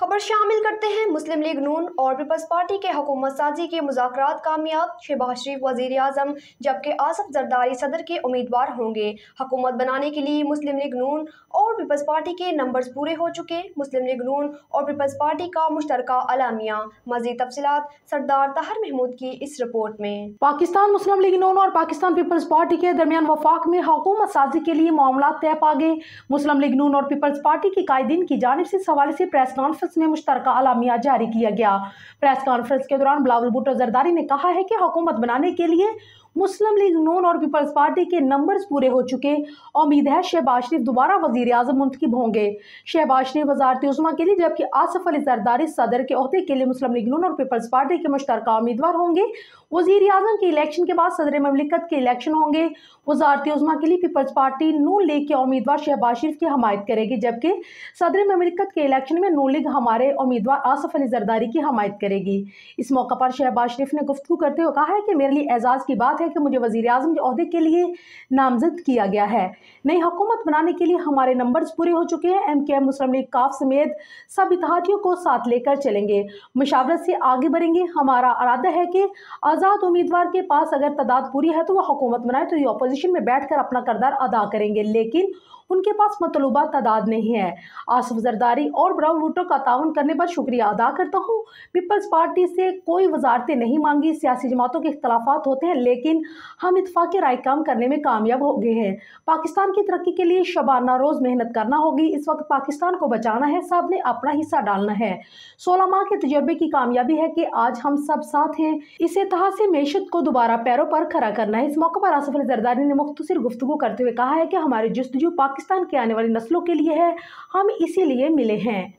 खबर शामिल करते हैं मुस्लिम लीग नून और पीपल्स पार्टी के हकूमत साजी के मुजाकर कामयाब शहबाज शरीफ वजीर अजम जबकि आसफ जरदारी सदर के उम्मीदवार होंगे हकूमत बनाने के लिए मुस्लिम लीग नून और पीपल्स पार्टी के नंबर्स पूरे हो चुके मुस्लिम लीग नून और पीपल्स पार्टी का मुश्तर अलामिया मजीद तफसलत सरदार तहर महमूद की इस रिपोर्ट में पाकिस्तान मुस्लिम लीग नून और पाकिस्तान पीपल्स पार्टी के दरमियान वफाक में हुकूमत साजी के लिए मामला तय पा गए मुस्लिम लीग नून और पीपल्स पार्टी के कायदीन की जानब से सवाल से प्रेस कॉन्फ्रेंस कॉन्फ्रेंस में मुश्तरका अलामिया जारी किया गया प्रेस कॉन्फ्रेंस के दौरान बिलावल भुट्टो जरदारी ने कहा है कि हुकूमत बनाने के लिए मुस्लिम लीग नून और पीपल्स पार्टी के नंबर्स पूरे हो चुके उम्मीद है शहबाज शरीफ दोबारा वजीर अजम मुंतब होंगे शहबाज शरीफ वजारत उस्मा के लिए जबकि आसफ अली सरदारी सदर के अहदे के लिए मुस्लिम लीग नून और पीपल्स पार्टी के मुश्तर उम्मीदवार होंगे वजीर अजम के इलेक्शन के बाद सदर ममलिकत के इलेक्शन होंगे वजारत उजमा के लिए पीपल्स पार्टी नून लीग के उम्मीदवार शहबाज शरीफ की हमायत करेगी जबकि सदर ममलिकत के इलेक्शन में नून लीग हमारे उम्मीदवार आसफ अली जरदारी की हमायत करेगी इस मौका पर शहबाज शरीफ ने गुफ्तू करते हुए कहा है कि मेरे लिए एजाज़ की बात है है कि मुझे वज़ी अजम के अहदे के लिए नामजद किया गया है नई हुकूमत बनाने के लिए हमारे नंबर्स पूरे हो चुके हैं एम के एम मुस्लिम लीग काफ समेत सब इतिहादियों को साथ लेकर चलेंगे मुशावरत से आगे बढ़ेंगे हमारा अरादा है कि आज़ाद उम्मीदवार के पास अगर तादाद पूरी है तो वह हुकूमत बनाए तो ये अपोजिशन में बैठ कर अपना करदार अदा करेंगे लेकिन उनके पास मतलूबा तादाद नहीं है आसफ जरदारी और ब्राउन वोटरों का ताउन करने पर शुक्रिया अदा करता हूँ पीपल्स पार्टी से कोई वजारतें नहीं मांगी सियासी जमातों के इख्तलाफात होते हैं लेकिन हम इतफाक़ राय काम करने में कामयाब हो गए हैं पाकिस्तान की तरक्की के लिए शबाना रोज़ मेहनत करना होगी इस वक्त पाकिस्तान को बचाना है सब ने अपना हिस्सा डालना है सोलह माह के तजर्बे की कामयाबी है कि आज हम सब साथ हैं इस इतिहास से मैशत को दोबारा पैरों पर खड़ा करना है इस मौके पर आसफ जरदारी ने मुख्तर गुफ्तु करते हुए कहा है कि हमारे जस्तजू पाकिस्तान पाकिस्तान के आने वाली नस्लों के लिए है हम इसीलिए मिले हैं